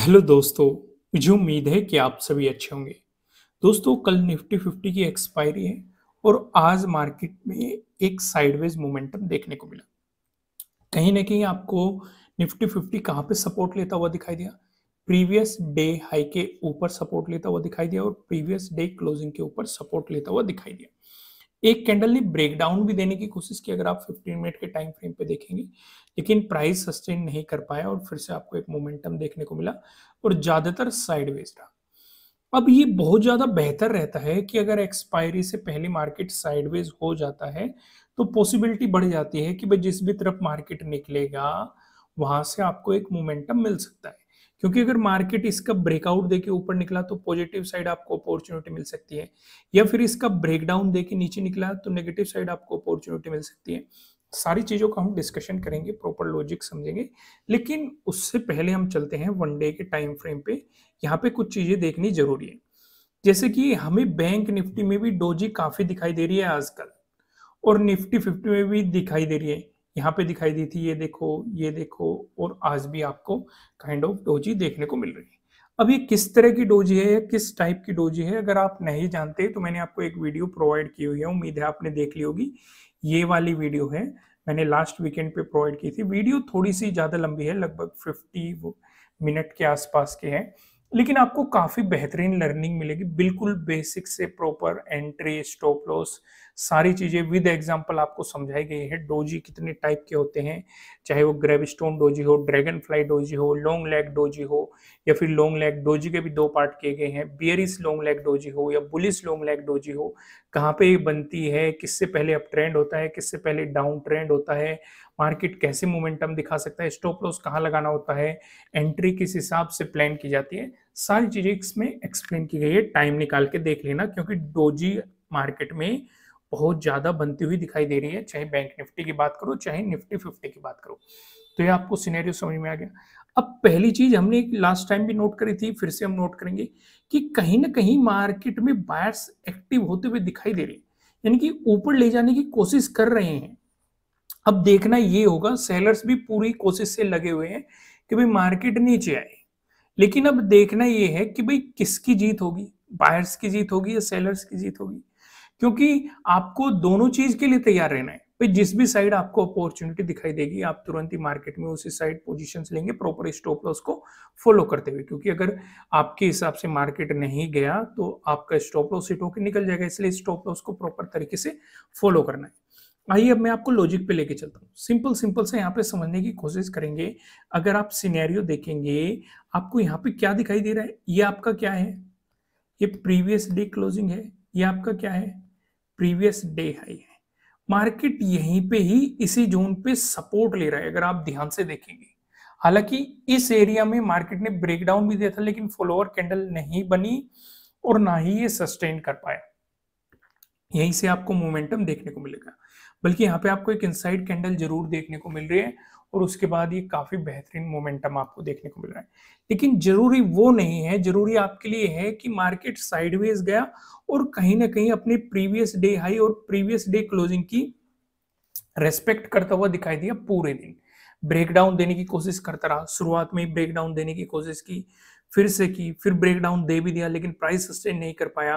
hello दोस्तों मुझे उम्मीद है कि आप सभी अच्छे होंगे दोस्तों कल निफ्टी फिफ्टी की एक्सपायरी है और आज मार्केट में एक साइडवेज मोमेंटम देखने को मिला कहीं ना कहीं आपको निफ्टी फिफ्टी कहाँ पे सपोर्ट लेता हुआ दिखाई दिया प्रीवियस डे हाई के ऊपर सपोर्ट लेता हुआ दिखाई दिया और प्रीवियस डे क्लोजिंग के ऊपर सपोर्ट लेता हुआ दिखाई दिया एक कैंडल ने ब्रेकडाउन भी देने की कोशिश की अगर आप 15 मिनट के टाइम फ्रेम पे देखेंगे लेकिन प्राइस सस्टेन नहीं कर पाया और फिर से आपको एक मोमेंटम देखने को मिला और ज़्यादातर साइडवेज रहा अब ये बहुत ज़्यादा बेहतर रहता है कि अगर एक्सपायरी से पहले मार्केट साइडवेज हो जाता है तो पॉसिबिलिटी बढ़ जाती है कि भाई जिस भी तरफ मार्केट निकलेगा वहां से आपको एक मोमेंटम मिल सकता है क्योंकि अगर मार्केट इसका ब्रेकआउट देके ऊपर निकला तो पॉजिटिव साइड आपको अपॉर्चुनिटी मिल सकती है या फिर इसका ब्रेकडाउन देके नीचे निकला तो नेगेटिव साइड आपको अपॉर्चुनिटी मिल सकती है सारी चीज़ों का हम डिस्कशन करेंगे प्रॉपर लॉजिक समझेंगे लेकिन उससे पहले हम चलते हैं वन डे के टाइम फ्रेम पे यहाँ पे कुछ चीज़ें देखनी जरूरी है जैसे कि हमें बैंक निफ्टी में भी डोजी काफ़ी दिखाई दे रही है आजकल और निफ्टी फिफ्टी में भी दिखाई दे रही है यहाँ पे दिखाई दी थी ये देखो ये देखो और आज भी आपको काइंड ऑफ डोजी देखने को मिल रही है अब ये किस तरह की डोजी है किस टाइप की डोजी है अगर आप नहीं जानते तो मैंने आपको एक वीडियो प्रोवाइड की हुई है उम्मीद है आपने देख ली होगी ये वाली वीडियो है मैंने लास्ट वीकेंड पे प्रोवाइड की थी वीडियो थोड़ी सी ज़्यादा लंबी है लगभग फिफ्टी मिनट के आसपास के हैं लेकिन आपको काफ़ी बेहतरीन लर्निंग मिलेगी बिल्कुल बेसिक से प्रॉपर एंट्री स्टॉप लॉस सारी चीज़ें विद एग्जांपल आपको समझाई गई है डोजी कितने टाइप के होते हैं चाहे वो ग्रेविस्टोन डोजी हो ड्रैगन फ्लाई डोजी हो लॉन्ग लेग डोजी हो या फिर लॉन्ग लेग डोजी के भी दो पार्ट किए गए हैं बियरिस लॉन्ग लेग डोजी हो या बुलिस लॉन्ग लेग डोजी हो कहाँ पे ये बनती है किससे पहले अप ट्रेंड होता है किससे पहले डाउन ट्रेंड होता है मार्केट कैसे मोमेंटम दिखा सकता है स्टॉप लॉस कहाँ लगाना होता है एंट्री किस हिसाब से प्लान की जाती है सारी चीजें इसमें एक्सप्लेन की गई है टाइम निकाल के देख लेना क्योंकि डोजी मार्केट में बहुत ज्यादा बनती हुई दिखाई दे रही है चाहे बैंक निफ्टी की बात करो चाहे निफ्टी फिफ्टी की बात करो तो ये आपको सिनेरियो समझ में आ गया अब पहली चीज हमने लास्ट टाइम भी नोट करी थी फिर से हम नोट करेंगे कि कहीं ना कहीं मार्केट में बायर्स एक्टिव होते हुए दिखाई दे रहे हैं यानी कि ऊपर ले जाने की कोशिश कर रहे हैं अब देखना ये होगा सेलर्स भी पूरी कोशिश से लगे हुए हैं कि भाई मार्केट नीचे आए लेकिन अब देखना ये है कि भाई किसकी जीत होगी बायर्स की जीत होगी या सेलर्स की जीत होगी क्योंकि आपको दोनों चीज के लिए तैयार रहना है भाई जिस भी साइड आपको अपॉर्चुनिटी दिखाई देगी आप तुरंत ही मार्केट में उसी साइड पोजीशंस लेंगे प्रॉपर स्टॉप लॉस को फॉलो करते हुए क्योंकि अगर आपके हिसाब से मार्केट नहीं गया तो आपका स्टॉप लॉस हिट होकर निकल जाएगा इसलिए स्टॉप लॉस को प्रॉपर तरीके से फॉलो करना है आइए अब मैं आपको लॉजिक पे लेके चलता हूँ सिंपल सिंपल से यहाँ पे समझने की कोशिश करेंगे अगर आप सिनेरियो देखेंगे आपको यहाँ पे क्या दिखाई दे रहा है ये आपका क्या है ये प्रीवियस डे क्लोजिंग है ये आपका क्या है प्रीवियस डे हाई है मार्केट यहीं पे ही इसी जोन पे सपोर्ट ले रहा है अगर आप ध्यान से देखेंगे हालांकि इस एरिया में मार्केट ने ब्रेकडाउन भी दिया था लेकिन फॉलोअर कैंडल नहीं बनी और ना ही ये सस्टेन कर पाया यहीं से आपको मोमेंटम देखने को मिलेगा बल्कि यहाँ पे आपको एक इनसाइड कैंडल जरूर देखने को मिल रही है और उसके बाद ये काफ़ी बेहतरीन मोमेंटम आपको देखने को मिल रहा है लेकिन जरूरी वो नहीं है जरूरी आपके लिए है कि मार्केट साइडवेज गया और कहीं ना कहीं अपने प्रीवियस डे हाई और प्रीवियस डे क्लोजिंग की रेस्पेक्ट करता हुआ दिखाई दिया पूरे दिन ब्रेकडाउन देने की कोशिश करता रहा शुरुआत में ब्रेकडाउन देने की कोशिश की फिर से की फिर ब्रेक डाउन दे भी दिया लेकिन प्राइस सस्टेन नहीं कर पाया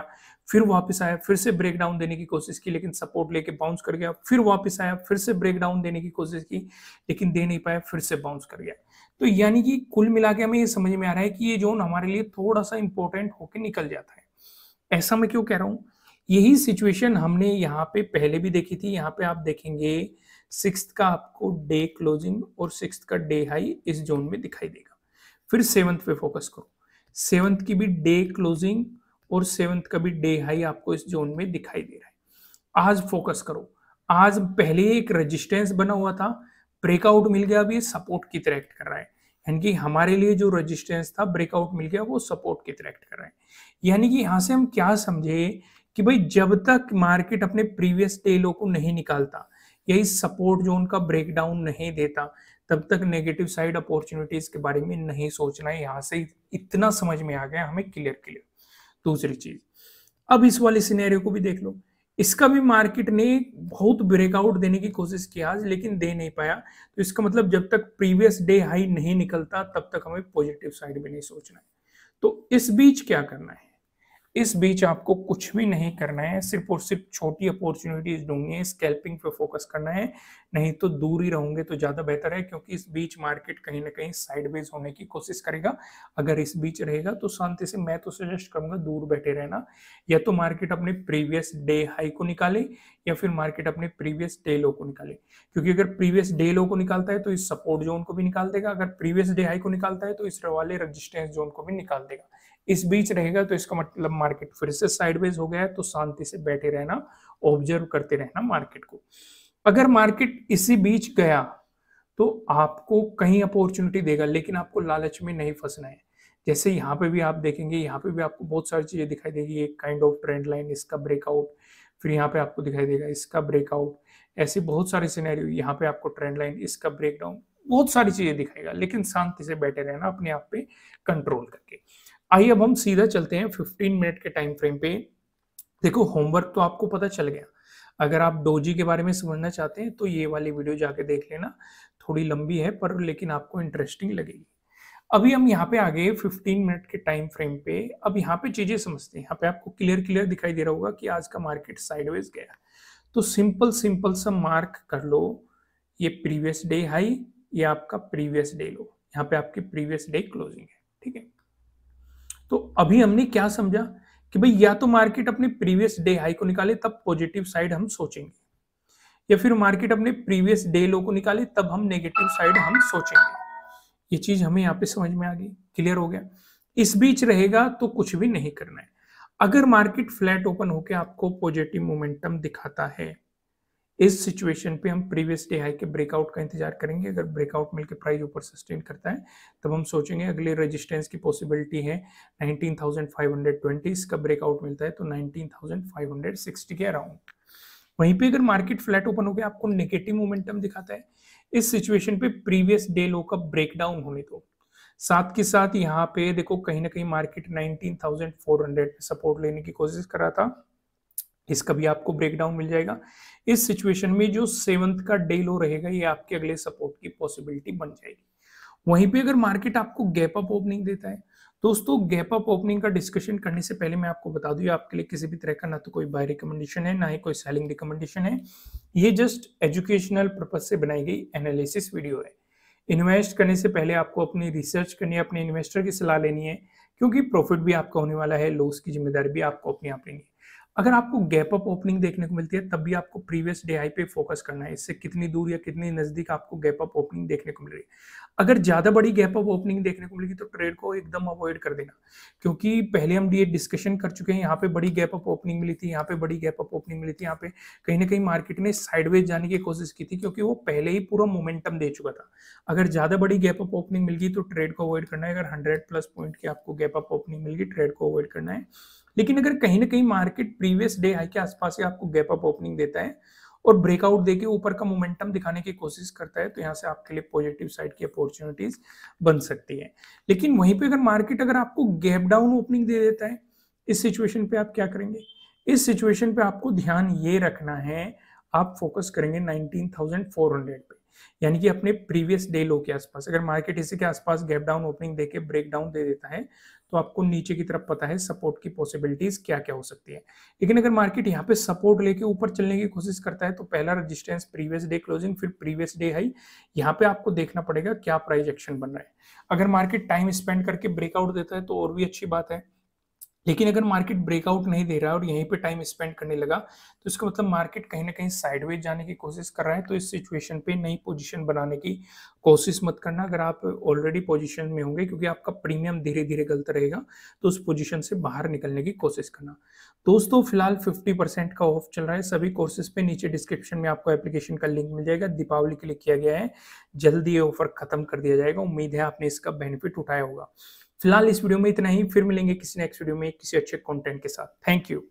फिर वापस आया फिर से ब्रेक डाउन देने की कोशिश की लेकिन सपोर्ट लेके बाउंस कर गया फिर वापस आया फिर से ब्रेक डाउन देने की कोशिश की लेकिन दे नहीं पाया फिर से बाउंस कर गया तो यानी कि कुल मिला के हमें ये समझ में आ रहा है कि ये जोन हमारे लिए थोड़ा सा इंपॉर्टेंट होकर निकल जाता है ऐसा मैं क्यों कह रहा हूँ यही सिचुएशन हमने यहाँ पे पहले भी देखी थी यहाँ पे आप देखेंगे सिक्स का आपको डे क्लोजिंग और सिक्स का डे हाई इस जोन में दिखाई देगा फिर सेवंथ पे फोकस करो सेवंथ की भी डे क्लोजिंग और सेवंथ का भी डे हाई आपको इस जोन में दिखाई दे रहा है आज फोकस करो आज पहले एक रेजिस्टेंस बना हुआ था ब्रेकआउट मिल गया अभी सपोर्ट की तरह एक्ट कर रहा है यानी कि हमारे लिए जो रेजिस्टेंस था ब्रेकआउट मिल गया वो सपोर्ट की तरह एक्ट कर रहा है यानी कि यहाँ से हम क्या समझे कि भाई जब तक मार्केट अपने प्रीवियस डे लो को नहीं निकालता या इस सपोर्ट जोन का ब्रेकडाउन नहीं देता तब तक नेगेटिव साइड अपॉर्चुनिटीज के बारे में नहीं सोचना है यहाँ से इतना समझ में आ गया हमें क्लियर क्लियर दूसरी चीज अब इस वाले सिनेरियो को भी देख लो इसका भी मार्केट ने बहुत ब्रेकआउट देने की कोशिश किया आज लेकिन दे नहीं पाया तो इसका मतलब जब तक प्रीवियस डे हाई नहीं निकलता तब तक हमें पॉजिटिव साइड में नहीं सोचना है तो इस बीच क्या करना है इस बीच आपको कुछ भी नहीं करना है सिर्फ और सिर्फ छोटी अपॉर्चुनिटीज ढूंढनी है स्केल्पिंग पे फोकस करना है नहीं तो दूर ही रहोगे तो ज़्यादा बेहतर है क्योंकि इस बीच मार्केट कहीं ना कहीं साइडवेज होने की कोशिश करेगा अगर इस बीच रहेगा तो शांति से मैं तो सजेस्ट करूंगा दूर बैठे रहना या तो मार्केट अपने प्रीवियस डे हाई को निकाले या फिर मार्केट अपने प्रीवियस डे लो को निकाले क्योंकि अगर प्रीवियस डे लो को निकालता है तो इस सपोर्ट जोन को भी निकाल देगा अगर प्रीवियस डे हाई को निकालता है तो इस वाले रजिस्टेंस जोन को भी निकाल देगा इस बीच रहेगा तो इसका मतलब मार्केट फिर से साइडवेज हो गया है तो शांति से बैठे रहना ऑब्जर्व करते रहना मार्केट को अगर मार्केट इसी बीच गया तो आपको कहीं अपॉर्चुनिटी देगा लेकिन आपको लालच में नहीं फंसना है जैसे यहाँ पे भी आप देखेंगे यहाँ पे भी आपको बहुत सारी चीज़ें दिखाई देगी एक काइंड ऑफ ट्रेंड लाइन इसका ब्रेकआउट फिर यहाँ पे आपको दिखाई देगा इसका ब्रेकआउट ऐसे बहुत सारे सिनेरियो यहाँ पे आपको ट्रेंड लाइन इसका ब्रेकडाउन बहुत सारी चीज़ें दिखाएगा लेकिन शांति से बैठे रहना अपने आप पे कंट्रोल करके आइए अब हम सीधा चलते हैं फिफ्टीन मिनट के टाइम फ्रेम पे देखो होमवर्क तो आपको पता चल गया अगर आप डोजी के बारे में समझना चाहते हैं तो ये वाली वीडियो जाके देख लेना थोड़ी लंबी है पर लेकिन आपको इंटरेस्टिंग लगेगी अभी हम यहाँ पे आ गए 15 मिनट के टाइम फ्रेम पे अब यहाँ पे चीजें समझते हैं यहाँ पे आपको क्लियर क्लियर दिखाई दे रहा होगा कि आज का मार्केट साइडवेज गया तो सिंपल सिंपल सा मार्क कर लो ये प्रीवियस डे हाई ये आपका प्रीवियस डे लो यहाँ पे आपकी प्रीवियस डे क्लोजिंग है ठीक है तो अभी हमने क्या समझा कि भाई या तो मार्केट अपने प्रीवियस डे हाई को निकाले तब पॉजिटिव साइड हम सोचेंगे या फिर मार्केट अपने प्रीवियस डे लो को निकाले तब हम नेगेटिव साइड हम सोचेंगे ये चीज हमें यहाँ पे समझ में आ गई क्लियर हो गया इस बीच रहेगा तो कुछ भी नहीं करना है अगर मार्केट फ्लैट ओपन होकर आपको पॉजिटिव मोमेंटम दिखाता है इस सिचुएशन पे हम प्रीवियस डे हाई के ब्रेकआउट का इंतजार करेंगे अगर ब्रेकआउट मिलकर प्राइस ऊपर सस्टेन करता है तब हम सोचेंगे अगले रेजिस्टेंस की पॉसिबिलिटी है 19,520 इसका ब्रेकआउट मिलता है तो 19,560 के अराउंड वहीं पे अगर मार्केट फ्लैट ओपन हो गया आपको नेगेटिव मोमेंटम दिखाता है इस सिचुएशन पे प्रीवियस डे लो का ब्रेकडाउन होने दो साथ के साथ यहाँ पे देखो कहीं ना कहीं मार्केट 19,400 पे सपोर्ट लेने की कोशिश कर रहा था इसका भी आपको ब्रेकडाउन मिल जाएगा इस सिचुएशन में जो सेवंथ का डे लो रहेगा ये आपके अगले सपोर्ट की पॉसिबिलिटी बन जाएगी वहीं पे अगर मार्केट आपको गैप अप ओपनिंग देता है दोस्तों गैप अप ओपनिंग का डिस्कशन करने से पहले मैं आपको बता दूं आपके लिए किसी भी तरह का ना तो कोई बाय रिकमेंडेशन है ना ही कोई सेलिंग रिकमेंडेशन है ये जस्ट एजुकेशनल पर्पज से बनाई गई एनालिसिस वीडियो है इन्वेस्ट करने से पहले आपको अपनी रिसर्च करनी है अपने इन्वेस्टर की सलाह लेनी है क्योंकि प्रॉफिट भी आपका होने वाला है लॉस की जिम्मेदारी भी आपको अपने आप लेनी है अगर आपको गैप अप ओपनिंग देखने को मिलती है तब भी आपको प्रीवियस डे आई पे फोकस करना है इससे कितनी दूर या कितनी नजदीक आपको गैप अप ओपनिंग देखने को मिल रही है अगर ज्यादा बड़ी गैप अप ओपनिंग देखने को मिलेगी तो ट्रेड को एकदम अवॉइड कर देना क्योंकि पहले हम ये डिस्कशन कर चुके हैं यहाँ पे बड़ी गैप अप ओपनिंग मिली थी यहाँ पे बड़ी गैप अप ओपनिंग मिली थी यहाँ पे कहीं ना कहीं मार्केट ने साइडवेज जाने की कोशिश की थी क्योंकि वो पहले ही पूरा मोमेंटम दे चुका था अगर ज्यादा बड़ी गैप अप ओपनिंग मिलगी तो ट्रेड को अवॉइड करना है अगर हंड्रेड प्लस पॉइंट की आपको गैप अप ओपनिंग मिलगी ट्रेड को अवॉइड करना है लेकिन अगर कहीं ना कहीं मार्केट प्रीवियस डे हाई के आसपास ही आपको गैप अप ओपनिंग देता है और ब्रेकआउट देके ऊपर का मोमेंटम दिखाने की कोशिश करता है तो यहाँ से आपके लिए पॉजिटिव साइड की अपॉर्चुनिटीज बन सकती है लेकिन वहीं पे अगर मार्केट अगर आपको गैप डाउन ओपनिंग दे देता है इस सिचुएशन पे आप क्या करेंगे इस सिचुएशन पे आपको ध्यान ये रखना है आप फोकस करेंगे 19,400 पे यानी कि अपने प्रीवियस डे लो के आसपास अगर मार्केट इसी के आसपास गैप डाउन ओपनिंग देके ब्रेक डाउन दे देता है तो आपको नीचे की तरफ पता है सपोर्ट की पॉसिबिलिटीज क्या क्या हो सकती है लेकिन अगर मार्केट यहाँ पे सपोर्ट लेके ऊपर चलने की कोशिश करता है तो पहला रजिस्टेंस प्रीवियस डे क्लोजिंग फिर प्रीवियस डे हाई यहाँ पे आपको देखना पड़ेगा क्या प्राइस एक्शन बन रहा है अगर मार्केट टाइम स्पेंड करके ब्रेकआउट देता है तो और भी अच्छी बात है लेकिन अगर मार्केट ब्रेकआउट नहीं दे रहा है और यहीं पे टाइम स्पेंड करने लगा तो इसका मतलब मार्केट कहीं ना कहीं साइडवेज जाने की कोशिश कर रहा है तो इस सिचुएशन पे नई पोजीशन बनाने की कोशिश मत करना अगर आप ऑलरेडी पोजीशन में होंगे क्योंकि आपका प्रीमियम धीरे धीरे गलत रहेगा तो उस पोजीशन से बाहर निकलने की कोशिश करना दोस्तों फिलहाल फिफ्टी परसेंट का ऑफ चल रहा है सभी कोर्सेज पे नीचे डिस्क्रिप्शन में आपको एप्लीकेशन का लिंक मिल जाएगा दीपावली के लिए किया गया है जल्दी ये ऑफर खत्म कर दिया जाएगा उम्मीद है आपने इसका बेनिफिट उठाया होगा फिलहाल इस वीडियो में इतना ही फिर मिलेंगे किसी नेक्स्ट वीडियो में किसी अच्छे कंटेंट के साथ थैंक यू